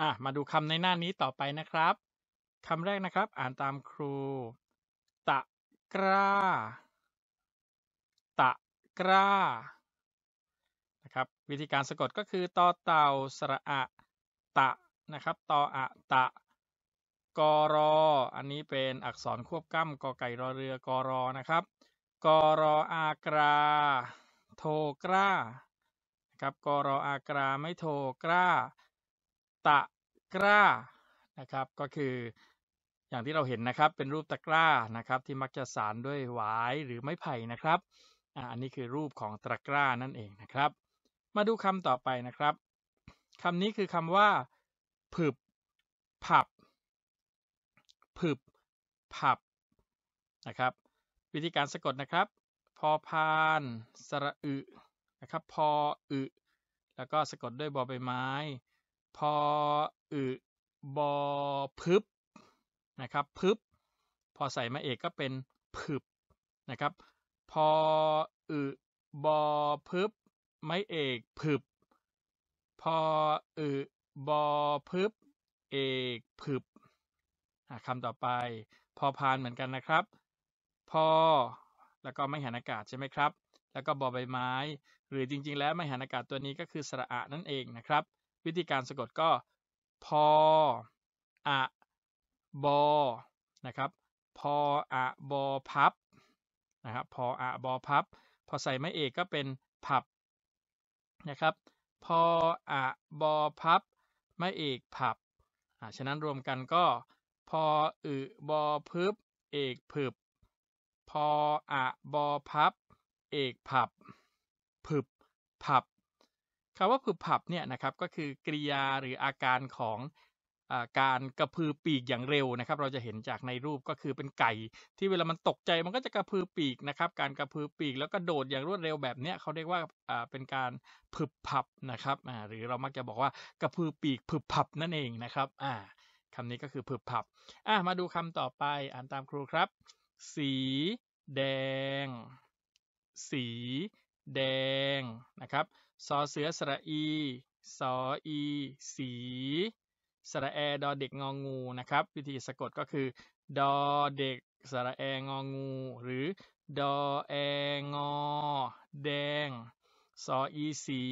อ่ะมาดูคำในหน้านี้ต่อไปนะครับ คำแรกนะครับอ่านตามครู ตะกร้า ตะกร้านะครับวิธีการสะกดก็คือตอเต่าสระอะตะนะครับตออะตะกอรอ อันนี้เป็นอักษรควบกล้ำกอไก่รอเรือกอรอนะครับกอรออากราโทกร้านะครับกอรออากราไม่โทกร้าตะกร้านะครับก็คืออย่างที่เราเห็นนะครับเป็นรูปตะกร้านะครับ ที่มักจะสารด้วยหวายหรือไม้ไผ่นะครับอันนี้คือรูปของตะกร้านั่นเองนะครับ มาดูคำต่อไปนะครับคำนี้คือคำว่าผึบผับผึบผับนะครับ วิธีการสะกดนะครับพอพาน สระอึนะครับพออึแล้วก็สะกดด้วยบอใบไม้พออึบอพึบนะครับพึบพอใส่มาเอกก็เป็นพึบนะครับ พออึบอพึบ ไม้เอกพึบ พออึบอพึบเอกพึบคำต่อไปพอพานเหมือนกันนะครับ พอแล้วก็ไม่หันอากาศใช่ไหมครับ แล้วก็บอใบไม้หรือจริงๆแล้วไม่หันอากาศตัวนี้ก็คือสระอะนั่นเองนะครับวิธีการสะกดก็พออะบอ นะครับพออะบอพับ นะครับ พออะบอพับ พอใส่ไม้เอกก็เป็นพับ นะครับพออะบอพับไม้เอกพับฉะนั้นรวมกันก็พออึบอพึบเอกผึบพออะบอพับเอกผับผึบผับคำว่าผึบผับเนี่ยนะครับก็คือกริยาหรืออาการของการกระพือปีกอย่างเร็วนะครับ เราจะเห็นจากในรูปก็คือเป็นไก่ ที่เวลามันตกใจมันก็จะกระพือปีกนะครับ การกระพือปีกแล้วก็โดดอย่างรวดเร็วแบบนี้เขาเรียกว่าเป็นการผึบผับนะครับหรือเรามักจะบอกว่ากระพือปีก ผึบผับนั่นเองนะครับคำนี้ก็คือผึบผับมาดูคำต่อไป อ่านตามครูครับ สี แดง สี แดงนะครับสอเสือสระอีสออีสี สระแอดอเด็กงองูนะครับวิธีสะกดก็คือ ดอเด็กสระแององู หรือดอแองอแดงสออีสี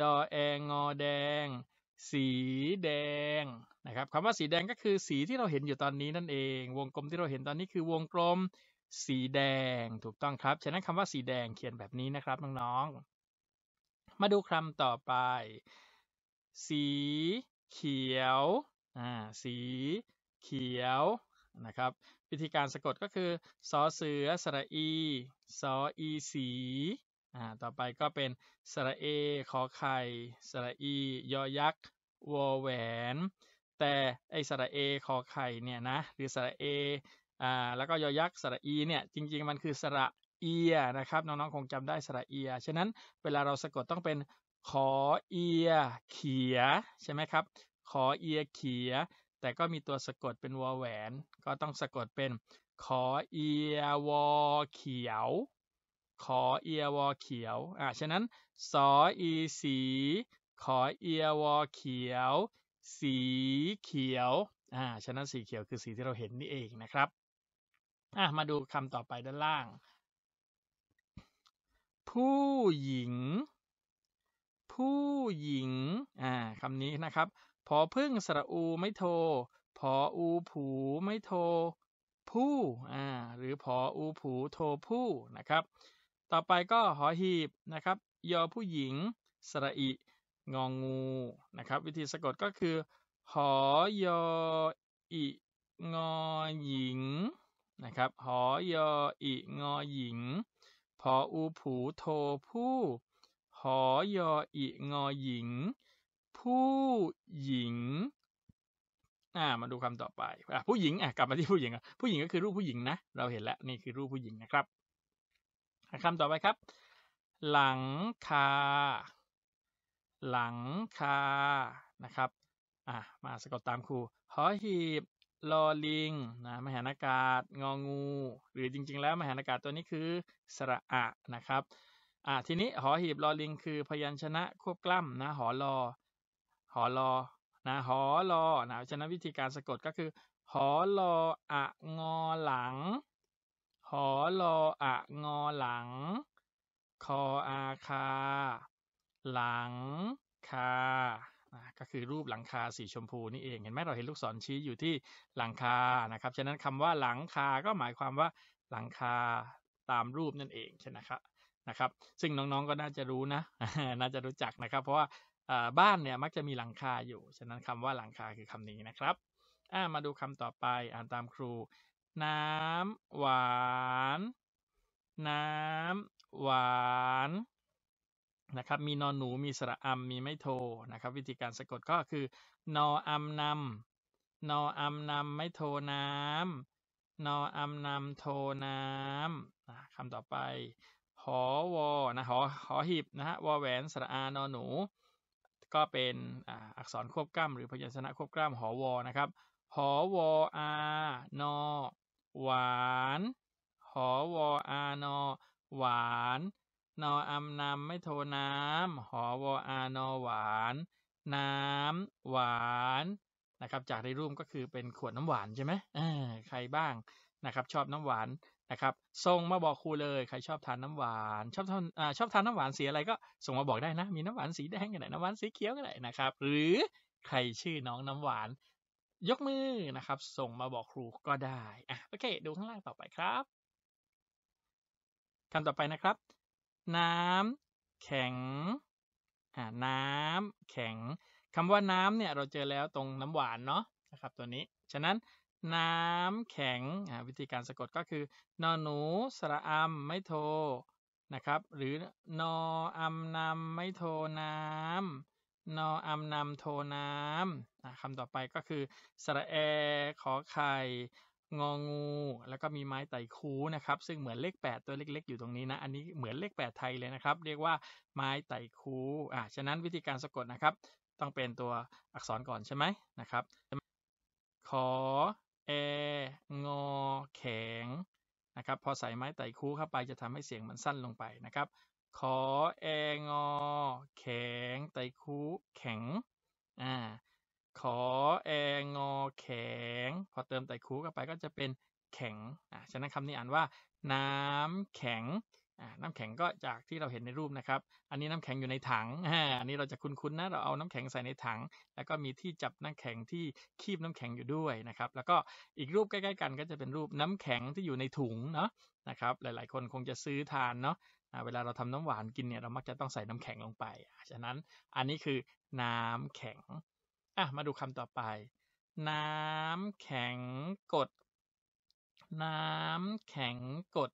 ดอแองอแดง สีแดงนะครับคำว่าสีแดงก็คือสีที่เราเห็นอยู่ตอนนี้นั่นเอง วงกลมที่เราเห็นตอนนี้คือวงกลม สีแดง ถูกต้องครับฉะนั้นคำว่าสีแดงเขียนแบบนี้นะครับน้องๆมาดูคำต่อไป สีเขียว อ่า สี เขียว นะครับ วิธีการสะกดก็คือ สอเสือสระอีสออีสี อ่า ต่อไปก็เป็นสระเอขอไข่ สระอี ยอยักษ์วอแหวน แต่ไอสระเอ ขอไข่เนี่ยนะหรือสระเอ อ่า แล้วก็ยอยักษ์ สระอีเนี่ย จริงๆมันคือสระเอียนะครับน้องๆคงจำได้สระเอีย ฉะนั้น เวลาเราสะกดต้องเป็นขอเอียเขียใช่ไหมครับ ขอเอียเขีย แต่ก็มีตัวสะกดเป็นวอแหวน ก็ต้องสะกดเป็นขอเอียวอเขียว ขอเอียวอเขียวอ่าฉะนั้นสออีสีขอเอียวอเขียว สีเขียวอ่าฉะนั้นสีเขียวคือสีที่เราเห็นนี่เองนะครับอ่ะมาดูคำต่อไปด้านล่างผู้หญิง ผู้หญิง อ่า คำนี้นะครับ พอพึ่งสระอูไม่โท พออูผูไม่โท ผู้ อ่า หรือพออูผูโทผู้นะครับ ต่อไปก็หอหีบนะครับ ยอผู้หญิง สระอิงองงูนะครับ วิธีสะกดก็คือ หอยออิงอหญิง นะครับหอยออิงอหญิงพออูผูโทผู้หอยออิงอหญิง ผู้หญิงอ่ามาดูคำต่อไปอ่ะผู้หญิงอ่ะกลับมาที่ผู้หญิงผู้หญิงก็คือรูปผู้หญิงนะ เราเห็นแล้วนี่คือรูปผู้หญิงนะครับ คำต่อไปครับ หลังคา หลังคานะครับอ่ะมาสะกดตามครูหอหีบลอลิงนะมหานากาศงองู หรือจริงๆ แล้วมหานากาศตัวนี้คือสระอะนะครับอ่าทีนี้หอหีบลอลิงคือพยัญชนะควบกล้ำนะหอลอหอลอนะหอลอนะชนะวิธีการสะกดก็คือหอลออะงอหลังหอลออะงอหลัง คออาคา หลังคานะก็คือรูปหลังคาสีชมพูนี่เองเห็นไหมเราเห็นลูกศรชี้อยู่ที่หลังคานะครับ ฉะนั้นคำว่าหลังคาก็หมายความว่าหลังคาตามรูปนั่นเองใช่ไหมครับนะครับซึ่งน้องๆก็น่าจะรู้นะน่าจะรู้จักนะครับ เพราะว่าบ้านเนี่ยมักจะมีหลังคาอยู่ ฉะนั้นคำว่าหลังคาคือคำนี้นะครับมาดูคำต่อไปอ่านตามครู น้ำ หวาน น้ำ หวานนะครับมีนอนหนูมีสระอัมมีไม่โทนะครับ วิธีการสะกดก็คือนออัมนำนออัมนำไม่โทน้ำนออัมนำโทน้ำคำต่อไปหอวอนะหอหอหีบนะฮะวอแหวน สระอานอนหนู ก็เป็นอักษรควบกล้ำหรือพยัญชนะควบกล้ำหอวอนะครับหอวออานอหวานหอวออานอหวานนออำนำไม่โทน้ำหอวอานอหวาน น้ำหวานนะครับ จากในรูปก็คือเป็นขวดน้ำหวานใช่ไหมใครบ้างนะครับ ชอบน้ำหวานนะครับส่งมาบอกครูเลยใครชอบทานน้ำหวาน ชอบทานชอบทานน้ำหวานสีอะไรก็ ส่งมาบอกได้นะ มีน้ำหวานสีแดงก็ได้น้ำหวานสีเขียวก็ได้นะครับ หรือใครชื่อน้องน้ำหวาน ยกมือนะครับ ส่งมาบอกครูก็ได้อ่ะโอเค ดูข้างล่างต่อไปครับคำต่อไปนะครับน้ำแข็ง น้ำแข็ง คำว่าน้ำเนี่ยเราเจอแล้วตรงน้ำหวานเนาะนะครับ ตัวนี้ ฉะนั้นน้ำแข็ง วิธีการสะกดก็คือ นอหนู สระอัมไม่โทนะครับ หรือนออัมนำไม่โทน้ำนออัมนำโทน้ำ คำต่อไปก็คือ สระแอขอไข่งองูแล้วก็มีไม้ไต่คูนะครับ ซึ่งเหมือนเลข 8 ตัวเล็กๆอยู่ตรงนี้นะ อันนี้เหมือนเลข 8 ไทยเลยนะครับ เรียกว่าไม้ไต่คูอ่าฉะนั้นวิธีการสะกดนะครับ ต้องเป็นตัวอักษรก่อนใช่ไหมนะครับ ขอแองอแข็งนะครับ พอใส่ไม้ไต่คูเข้าไปจะทำให้เสียงมันสั้นลงไปนะครับ ขอแองอ แข็ง ไต่คูแข็งอ่าขอแองอแข็ง พอเติมไต่คูเข้าไปก็จะเป็นแข็งอ่าฉะนั้นคำนี้อ่านว่า น้ำแข็งอ่าน้ำแข็งก็จากที่เราเห็นในรูปนะครับ อันนี้น้ำแข็งอยู่ในถังอ่าอันนี้เราจะคุ้นๆนะเราเอาน้ำแข็งใส่ในถัง แล้วก็มีที่จับน้ำแข็งที่คีบน้ำแข็งอยู่ด้วยนะครับแล้วก็อีกรูปใกล้ๆ กันก็จะเป็นรูปน้ำแข็งที่อยู่ในถุงเนาะนะครับหลายๆคนคงจะซื้อทานเนาะเวลาเราทำน้ำหวานกินเนี่ยเรามักจะต้องใส่น้ำแข็งลงไปฉะนั้นอันนี้คือน้ำแข็งอ่ะมาดูคำต่อไป น้ำแข็งกด น้ำแข็งกด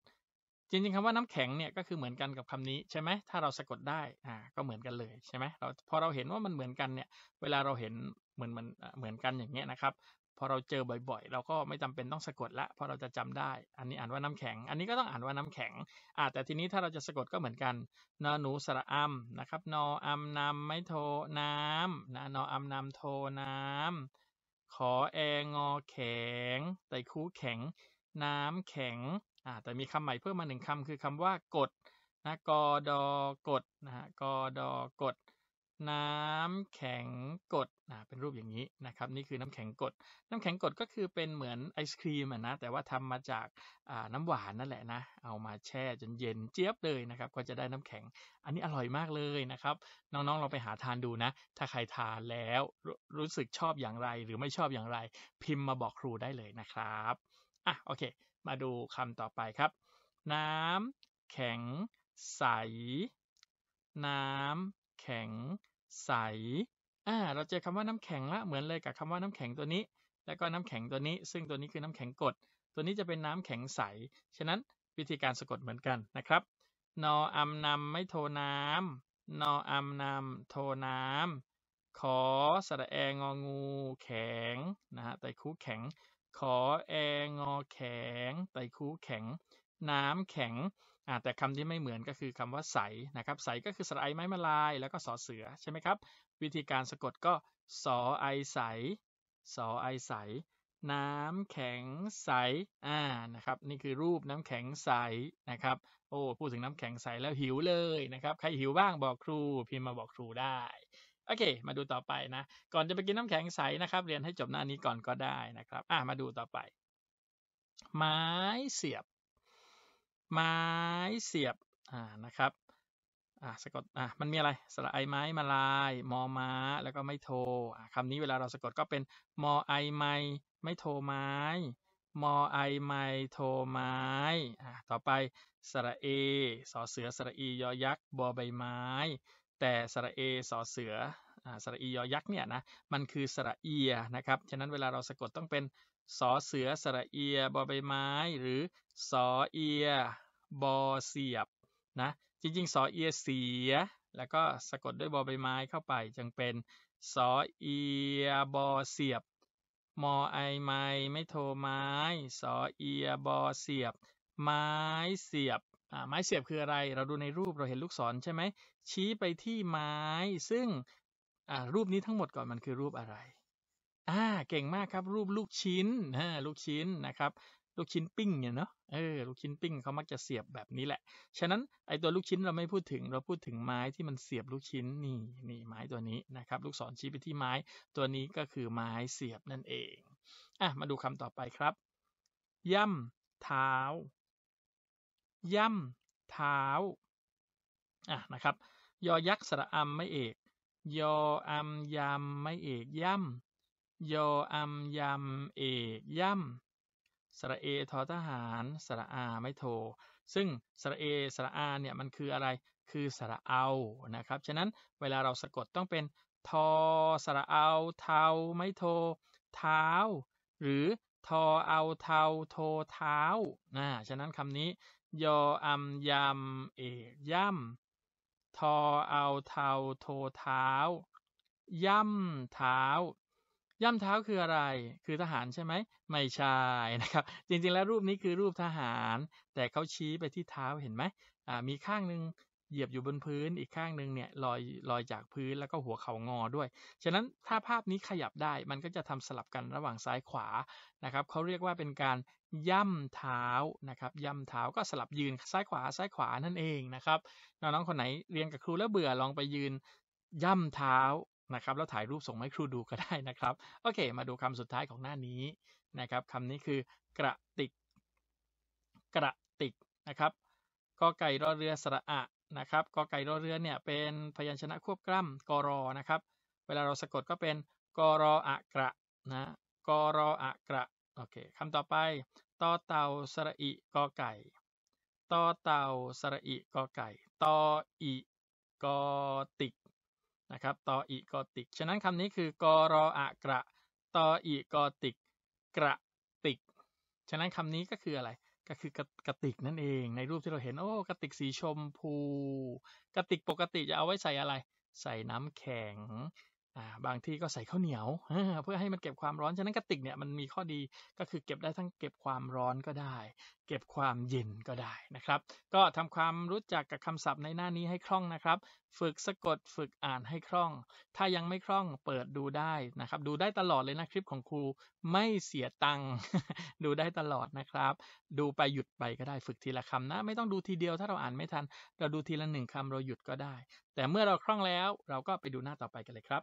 จริง ๆคำว่าน้ำแข็งเนี่ยก็คือเหมือนกันกับคำนี้ ใช่ไหมถ้าเราสะกดได้อ่า ก็เหมือนกันเลยใช่ไหมเราพอเราเห็นว่ามันเหมือนกันเนี่ย เวลาเราเห็นเหมือนมันเหมือนกันอย่างเงี้ยนะครับพอเราเจอบ่อยๆเราก็ไม่จำเป็นต้องสะกดละ เพราะเราจะจำได้ อันนี้อ่านว่าน้ำแข็ง อันนี้ก็ต้องอ่านว่าน้ำแข็งอ่าแต่ทีนี้ถ้าเราจะสะกดก็เหมือนกันนอหนูสระอำ นะครับ นออำนำไม่โทน้ำนะนออำนำโทน้ำขอแองอแข็งไตคูแข็ง น้ำแข็งอ่าแต่มีคำใหม่เพิ่มมาหนึ่งคำคือคำว่ากด นะกอดอกด นะฮะกอดอกดน้ำแข็งกดนะเป็นรูปอย่างนี้นะครับ นี่คือน้ำแข็งกด น้ำแข็งกดก็คือเป็นเหมือนไอศครีมนะแต่ว่าทำมาจากน้ำหวานนั่นแหละนะเอามาแช่จนเย็นเจี๊ยบเลยนะครับ ก็จะได้น้ำแข็ง อันนี้อร่อยมากเลยนะครับ น้องๆลองไปหาทานดูนะ ถ้าใครทานแล้วรรู้สึกชอบอย่างไร หรือไม่ชอบอย่างไร พิมพ์มาบอกครูได้เลยนะครับอ่ะโอเค มาดูคำต่อไปครับ น้ำ แข็ง ใส น้ำ แข็งใสอ่าเราเจอคำว่าน้ำแข็งละ เหมือนเลยกับคำว่าน้ำแข็งตัวนี้ แล้วก็น้ำแข็งตัวนี้ ซึ่งตัวนี้คือน้ำแข็งกด ตัวนี้จะเป็นน้ำแข็งใส ฉะนั้นวิธีการสะกดเหมือนกันนะครับ นออำนำไม่โทน้ำ นออำนำโทน้ำขอสระแองงูแข็งนะฮะไตคูแข็ง ขอแองอแข็งไตคูแข็งน้ำแข็งแต่คำที่ไม่เหมือนก็คือคำว่าใส นะครับ ใสก็คือสไลไ์ไม้มาลายแล้วก็สอเสือใช่ไหมครับวิธีการสะกดก็สอไอใส สอไอใส น้ำแข็งใสอ่านะครับ นี่คือรูปน้ำแข็งใส นะครับ โอ้ พูดถึงน้ำแข็งใสแล้วหิวเลยนะครับ ใครหิวบ้างบอกครู พิมพ์มาบอกครูได้ โอเค มาดูต่อไปนะ ก่อนจะไปกินน้ำแข็งใสนะครับ เรียนให้จบหน้านี้ก่อนก็ได้นะครับอ่ะมาดูต่อไป ไม้เสียบไม้เสียบอ่านะครับอ่าสะกดอ่ามันมีอะไร สระไอไม้มาลาย มอม้าแล้วก็ไม่โทอ่คำนี้เวลาเราสะกดก็เป็นมอไอไม้ไม่โทไม้ มอไอไมโทไม้อ่าต่อไป สระเอสอเสือ สระอี ยอยักษ์บอใบไม้ แต่สระเอสอเสืออ่าสระอี ยอยักษ์เนี่ยนะ มันคือสระเอียนะครับ ฉะนั้นเวลาเราสะกดต้องเป็นสอเสือ สระเอียบอใบไม้หรือสอเอียบอเสียบนะจริงๆสอเอียเสีย แล้วก็สะกดด้วยบอใบไม้เข้าไปจึงเป็นสอเอียบอเสียบ มอไอไม้ไม่โทไม้สอเอียบอเสียบ ไม้เสียบไม้เสียบคืออะไรเราดูในรูปเราเห็นลูกศรใช่ไหมชี้ไปที่ไม้ ซึ่งรูปนี้ทั้งหมดก่อนมันคือรูปอะไรอ่าเก่งมากครับรูปลูกชิ้นฮะลูกชิ้นนะครับลูกชิ้นปิ้งเนี่ยเนาะเออลูกชิ้นปิ้งเขามักจะเสียบแบบนี้แหละ ฉะนั้นไอตัวลูกชิ้นเราไม่พูดถึงเราพูดถึงไม้ที่มันเสียบลูกชิ้นนี่นี่ไม้ตัวนี้นะครับ ลูกศรชี้ไปที่ไม้ตัวนี้ก็คือไม้เสียบนั่นเองอ่ะมาดูคำต่อไปครับ ย่ำเท้า ย่ำเท้าอ่ะนะครับ ยอยักษ์ สระอำไม่เอก ยออำยำไม่เอกย่ำยออัมยำเอกย่ำสระเอทอทหาร สระอาไม่โท ซึ่ง สระเอ สระอาเนี่ยมันคืออะไร คือสระเอา นะครับ ฉะนั้นเวลาเราสะกดต้องเป็น ทอสระเอาเทาไม่โท เท้า หรือทอเอาเทาโทเท้านะฉะนั้นคำนี้ ยออัมยำเอกย่ำทอเอาเทาโทเท้า ย่ำเท้าย่ำเท้าคืออะไร คือทหารใช่ไหม ไม่ใช่นะครับ จริงๆ แล้วรูปนี้คือรูปทหาร แต่เขาชี้ไปที่เท้าเห็นไหมอ่า มีข้างหนึ่งเหยียบอยู่บนพื้น อีกข้างหนึ่งเนี่ยลอยลอยจากพื้นแล้วก็หัวเข่างอด้วย ฉะนั้นถ้าภาพนี้ขยับได้มันก็จะทำสลับกันระหว่างซ้ายขวา นะครับ เขาเรียกว่าเป็นการย่ำเท้านะครับ ย่ำเท้าก็สลับยืนซ้ายขวาซ้ายขวานั่นเองนะครับ น้องๆคนไหนเรียนกับครูแล้วเบื่อลองไปยืน ย่ำเท้านะครับแล้วถ่ายรูปส่งให้ครูดูก็ได้นะครับโอเค มาดูคำสุดท้ายของหน้านี้นะครับคำนี้คือกระติกกระติกนะครับกอไก่รอเรือสระอะนะครับกอไก่รอเรือเนี่ยเป็นพยัญชนะควบกล้ำกรอนะครับเวลาเราสะกดก็เป็นกรออะกระนะกรออะกระโอเคคำต่อไปต่อเต่าสระอิกอไก่ต่อเต่าสระอิกอไก่ต่ออิกอติกนะครับตออีกอติก ฉะนั้นคำนี้คือกรออะกระตออีกอติกกระติก ฉะนั้นคำนี้ก็คืออะไร ก็คือกระกระติกนั่นเอง ในรูปที่เราเห็น โอ้ กระติกสีชมพู กระติกปกติจะเอาไว้ใส่อะไร ใส่น้ำแข็งบางที่ก็ใส่ข้าวเหนียว เพื่อให้มันเก็บความร้อน ฉะนั้นกระติกเนี่ยมันมีข้อดีก็คือเก็บได้ทั้งเก็บความร้อนก็ได้ เก็บความเย็นก็ได้นะครับ ก็ทำความรู้จักกับคำศัพท์ในหน้านี้ให้คล่องนะครับฝึกสะกดฝึกอ่านให้คล่อง ถ้ายังไม่คล่องเปิดดูได้นะครับ ดูได้ตลอดเลยนะคลิปของครูไม่เสียตังค์ดูได้ตลอดนะครับ ดูไปหยุดไปก็ได้ฝึกทีละคำนะ ไม่ต้องดูทีเดียวถ้าเราอ่านไม่ทัน เราดูทีละหนึ่งคำเราหยุดก็ได้ แต่เมื่อเราคล่องแล้ว เราก็ไปดูหน้าต่อไปกันเลยครับ